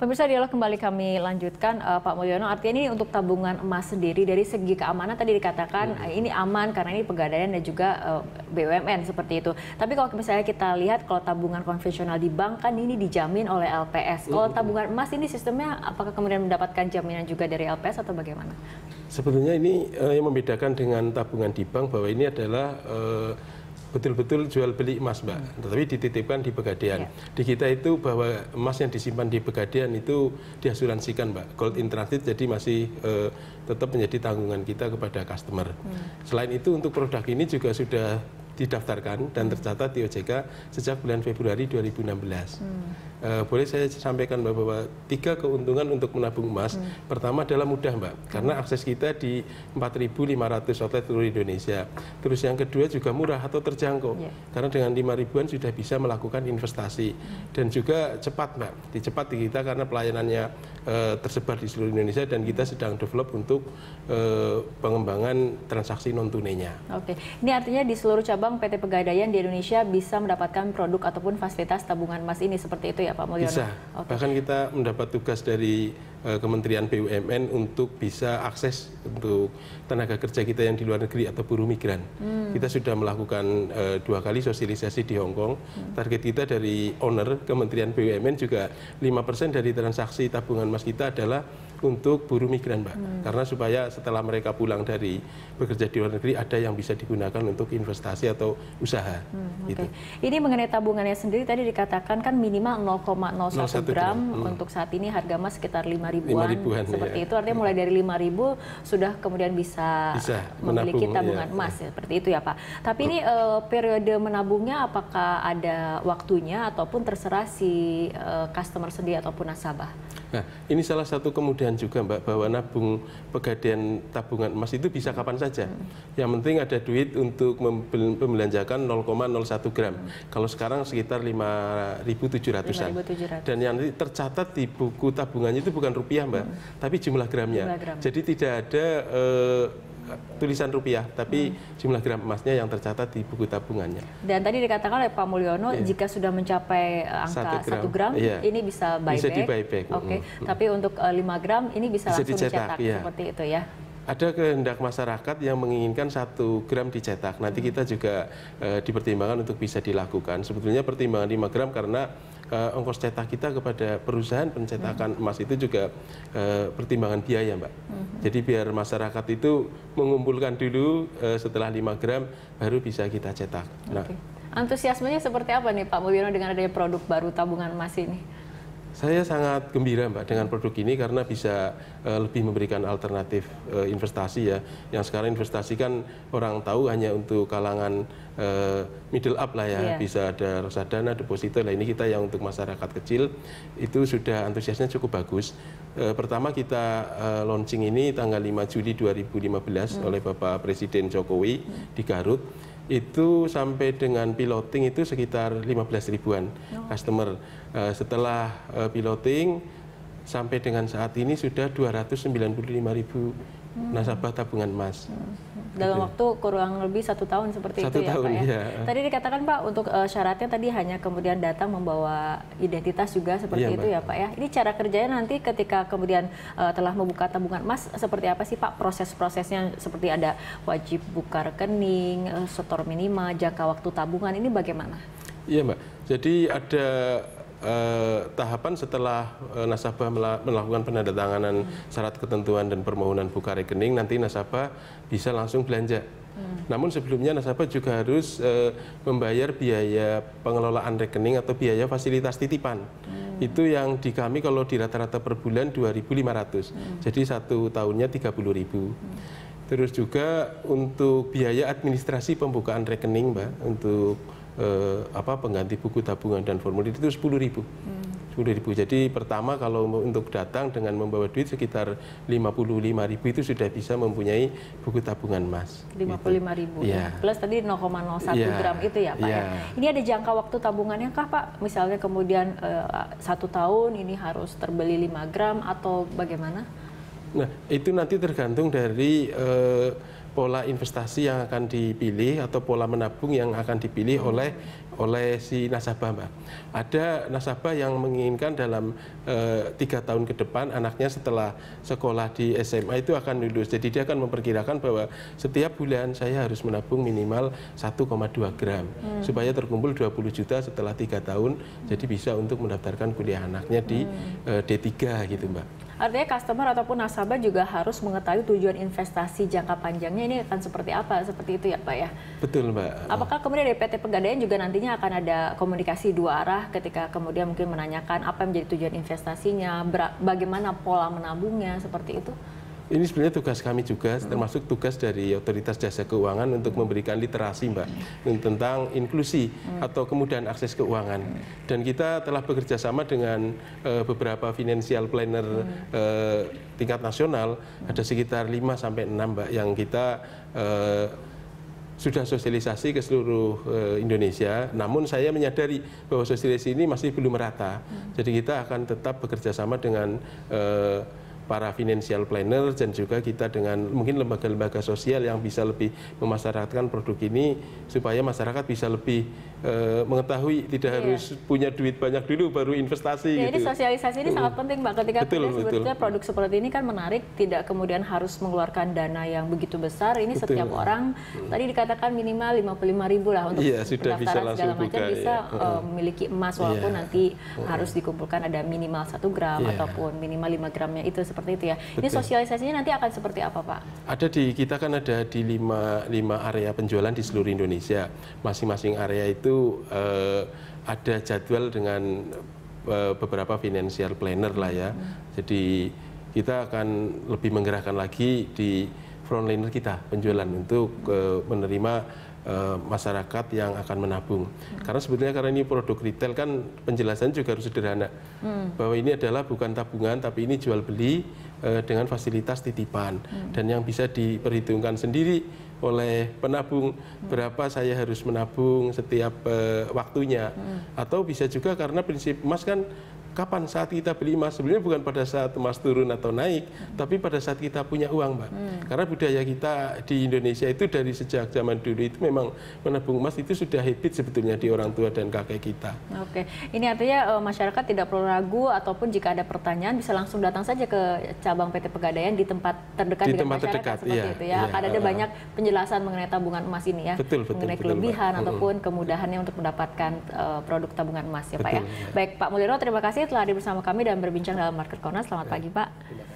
Pemirsa dialog kembali kami lanjutkan uh, Pak Mulyono. Artinya ini untuk tabungan emas sendiri dari segi keamanan tadi dikatakan hmm. ini aman karena ini pegadaian dan juga uh, eh, BUMN seperti itu. Tapi kalau misalnya kita lihat kalau tabungan konvensional di bank kan ini dijamin oleh LPS. Kalau iya. tabungan emas ini sistemnya apakah kemudian mendapatkan jaminan juga dari LPS atau bagaimana? Sebetulnya ini uh, yang membedakan dengan tabungan di bank bahwa ini adalah uh, betul-betul jual beli emas mbak, hmm. tetapi dititipkan di Pegadaian. Yeah. Di kita itu bahwa emas yang disimpan di Pegadaian itu diasuransikan mbak, gold in transit jadi masih uh, tetap menjadi tanggungan kita kepada customer. Hmm. Selain itu untuk produk ini juga sudah didaftarkan dan hmm. tercatat di OJK sejak bulan Februari 2016. Hmm. E, boleh saya sampaikan bahwa, bahwa tiga keuntungan untuk menabung emas. Hmm. Pertama adalah mudah Mbak, hmm. karena akses kita di 4.500 outlet seluruh Indonesia. Terus yang kedua juga murah atau terjangkau, yeah. karena dengan 5 ribuan sudah bisa melakukan investasi. Hmm. Dan juga cepat Mbak, di cepat di kita karena pelayanannya e, tersebar di seluruh Indonesia dan kita sedang develop untuk e, pengembangan transaksi non tunainya. Oke, ini artinya di seluruh cabang peluang PT Pegadaian di Indonesia bisa mendapatkan produk ataupun fasilitas tabungan emas ini seperti itu ya Pak Mulyono? Bisa. Okay. Bahkan kita mendapat tugas dari Eh, Kementerian BUMN untuk bisa akses untuk tenaga kerja kita yang di luar negeri atau buruh migran. Hmm. Kita sudah melakukan uh, dua kali sosialisasi di Hong Kong. Hmm. Target kita dari owner Kementerian BUMN juga 5% dari transaksi tabungan emas kita adalah untuk buruh migran, Mbak. Hmm. Karena supaya setelah mereka pulang dari bekerja di luar negeri ada yang bisa digunakan untuk investasi atau usaha. Hmm, okay. gitu. Ini mengenai tabungannya sendiri tadi dikatakan kan minimal 0,01 gram, gram. Hmm. untuk saat ini harga emas sekitar 5 ribuan, ribuan seperti iya. itu artinya mulai dari 5 ribu sudah kemudian bisa, bisa memiliki menabung, iya, tabungan iya. emas ya. seperti itu ya Pak. Tapi ini uh, periode menabungnya apakah ada waktunya ataupun terserah si uh, customer sendiri ataupun nasabah? Nah, ini salah satu kemudian juga Mbak bahwa nabung pegadaian tabungan emas itu bisa kapan saja. Hmm. Yang penting ada duit untuk membelanjakan 0,01 gram. Hmm. Kalau sekarang sekitar 5.700-an. Dan yang tercatat di buku tabungannya itu bukan rupiah, Mbak, hmm. tapi jumlah gramnya. Jumlah gram. Jadi tidak ada eh, tulisan rupiah, tapi hmm. jumlah gram emasnya yang tercatat di buku tabungannya. Dan tadi dikatakan oleh Pak Mulyono, yeah. jika sudah mencapai eh, angka 1 gram, 1 gram yeah. ini bisa buyback. Bisa di buyback. Oke, okay. hmm. tapi untuk eh, lima 5 gram ini bisa, bisa langsung dicetak, dicetak yeah. seperti itu ya ada kehendak masyarakat yang menginginkan satu gram dicetak. Nanti hmm. kita juga e, dipertimbangkan untuk bisa dilakukan. Sebetulnya pertimbangan 5 gram karena e, ongkos cetak kita kepada perusahaan pencetakan hmm. emas itu juga e, pertimbangan biaya, Mbak. Hmm. Jadi biar masyarakat itu mengumpulkan dulu e, setelah 5 gram baru bisa kita cetak. Nah, Antusiasmenya seperti apa nih Pak Mulyono dengan adanya produk baru tabungan emas ini? Saya sangat gembira Mbak dengan produk ini karena bisa uh, lebih memberikan alternatif uh, investasi ya. Yang sekarang investasi kan orang tahu hanya untuk kalangan uh, middle up lah ya. Yeah. Bisa ada reksadana, deposito. lah. ini kita yang untuk masyarakat kecil itu sudah antusiasnya cukup bagus. Uh, pertama kita uh, launching ini tanggal 5 Juli 2015 hmm. oleh Bapak Presiden Jokowi hmm. di Garut itu sampai dengan piloting itu sekitar 15 ribuan oh. customer. Uh, setelah uh, piloting sampai dengan saat ini sudah 295 ribu hmm. nasabah tabungan emas. Hmm dalam gitu. waktu kurang lebih satu tahun seperti satu itu ya Pak ya. Iya. Tadi dikatakan Pak untuk uh, syaratnya tadi hanya kemudian datang membawa identitas juga seperti iya, itu Pak. ya Pak ya. Ini cara kerjanya nanti ketika kemudian uh, telah membuka tabungan emas seperti apa sih Pak proses-prosesnya seperti ada wajib buka rekening, uh, setor minima, jangka waktu tabungan ini bagaimana? Iya Mbak. Jadi ada eh, tahapan setelah eh, nasabah melakukan penandatanganan hmm. syarat ketentuan dan permohonan buka rekening, nanti nasabah bisa langsung belanja. Hmm. Namun sebelumnya nasabah juga harus eh, membayar biaya pengelolaan rekening atau biaya fasilitas titipan. Hmm. Itu yang di kami kalau di rata-rata per bulan 2.500. Hmm. Jadi satu tahunnya 30.000. Hmm. Terus juga untuk biaya administrasi pembukaan rekening, Mbak, untuk eh, apa pengganti buku tabungan dan formulir itu sepuluh ribu. Hmm. 10 ribu. Jadi pertama kalau untuk datang dengan membawa duit sekitar lima puluh lima ribu itu sudah bisa mempunyai buku tabungan emas. lima puluh lima ribu. Ya. Plus tadi 0,01 ya. gram itu ya Pak. Ya. ya. Ini ada jangka waktu tabungannya kah Pak? Misalnya kemudian eh, satu tahun ini harus terbeli lima gram atau bagaimana? Nah itu nanti tergantung dari eh, pola investasi yang akan dipilih atau pola menabung yang akan dipilih hmm. oleh oleh si nasabah mbak. Ada nasabah yang menginginkan dalam eh, tiga tahun ke depan anaknya setelah sekolah di SMA itu akan lulus. Jadi dia akan memperkirakan bahwa setiap bulan saya harus menabung minimal 1,2 gram hmm. supaya terkumpul 20 juta setelah tiga tahun. Hmm. Jadi bisa untuk mendaftarkan kuliah anaknya di hmm. e, eh, D3 gitu mbak. Artinya customer ataupun nasabah juga harus mengetahui tujuan investasi jangka panjangnya ini akan seperti apa, seperti itu ya Pak ya? Betul Mbak. Apakah kemudian dari PT Pegadaian juga nantinya akan ada komunikasi dua arah ketika kemudian mungkin menanyakan apa yang menjadi tujuan investasinya, bagaimana pola menabungnya, seperti itu? ini sebenarnya tugas kami juga, termasuk tugas dari otoritas jasa keuangan untuk memberikan literasi, Mbak, tentang inklusi atau kemudahan akses keuangan. Dan kita telah bekerja sama dengan uh, beberapa financial planner uh, tingkat nasional, ada sekitar 5 sampai 6, Mbak, yang kita uh, sudah sosialisasi ke seluruh uh, Indonesia. Namun saya menyadari bahwa sosialisasi ini masih belum merata. Jadi kita akan tetap bekerja sama dengan uh, para financial planner dan juga kita dengan mungkin lembaga-lembaga sosial yang bisa lebih memasyarakatkan produk ini supaya masyarakat bisa lebih e, mengetahui tidak yeah. harus punya duit banyak dulu baru investasi yeah, gitu. Jadi sosialisasi ini uh. sangat penting Mbak ketika betul, kita sebetulnya produk seperti ini kan menarik tidak kemudian harus mengeluarkan dana yang begitu besar ini betul. setiap orang hmm. tadi dikatakan minimal 55 ribu lah untuk yeah, sudah bisa segala macam bisa ya. uh, memiliki emas walaupun yeah. nanti hmm. harus dikumpulkan ada minimal satu gram yeah. ataupun minimal 5 gramnya itu seperti seperti itu ya. Betul. Ini sosialisasinya nanti akan seperti apa Pak? Ada di kita kan ada di lima, lima area penjualan di seluruh Indonesia. Masing-masing area itu eh, ada jadwal dengan eh, beberapa financial planner lah ya. Hmm. Jadi kita akan lebih menggerakkan lagi di frontliner kita penjualan untuk eh, menerima Eh, masyarakat yang akan menabung. Hmm. Karena sebetulnya karena ini produk retail kan penjelasan juga harus sederhana hmm. bahwa ini adalah bukan tabungan tapi ini jual beli uh, dengan fasilitas titipan hmm. dan yang bisa diperhitungkan sendiri oleh penabung hmm. berapa saya harus menabung setiap uh, waktunya hmm. atau bisa juga karena prinsip emas kan kapan saat kita beli emas sebenarnya bukan pada saat emas turun atau naik hmm. tapi pada saat kita punya uang mbak hmm. karena budaya kita di Indonesia itu dari sejak zaman dulu itu memang menabung emas itu sudah habit sebetulnya di orang tua dan kakek kita oke ini artinya uh, masyarakat tidak perlu ragu ataupun jika ada pertanyaan bisa langsung datang saja ke cabang PT Pegadaian di tempat terdekat di tempat terdekat, iya, itu ya iya, ada uh, banyak penjelasan mengenai tabungan emas ini ya betul, betul, mengenai betul, kelebihan mbak. ataupun kemudahannya untuk mendapatkan uh, produk tabungan emas ya betul, Pak ya. Baik Pak Mulyono terima kasih telah hadir bersama kami dan berbincang dalam Market Corner. Selamat pagi Pak.